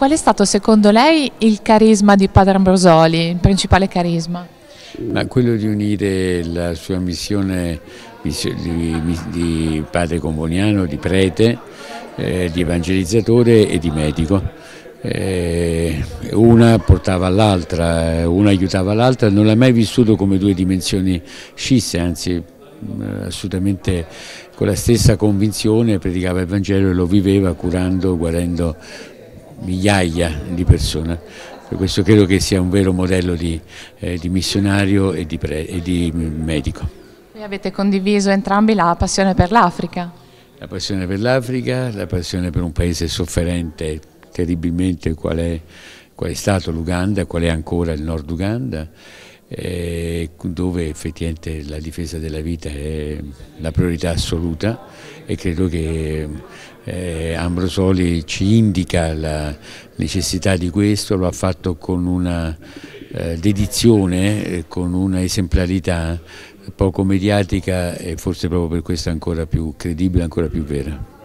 Qual è stato secondo lei il carisma di Padre Ambrosoli, il principale carisma? Ma quello di unire la sua missione di, di padre comboniano, di prete, eh, di evangelizzatore e di medico. Eh, una portava all'altra, una aiutava l'altra, non l'ha mai vissuto come due dimensioni scisse, anzi mm, assolutamente con la stessa convinzione predicava il Vangelo e lo viveva curando, guarendo migliaia di persone. Per questo credo che sia un vero modello di, eh, di missionario e di, pre, e di medico. E avete condiviso entrambi la passione per l'Africa? La passione per l'Africa, la passione per un paese sofferente terribilmente qual è, qual è stato l'Uganda, qual è ancora il nord Uganda dove effettivamente la difesa della vita è la priorità assoluta e credo che eh, Ambrosoli ci indica la necessità di questo, lo ha fatto con una eh, dedizione, eh, con una esemplarità poco mediatica e forse proprio per questo ancora più credibile, ancora più vera.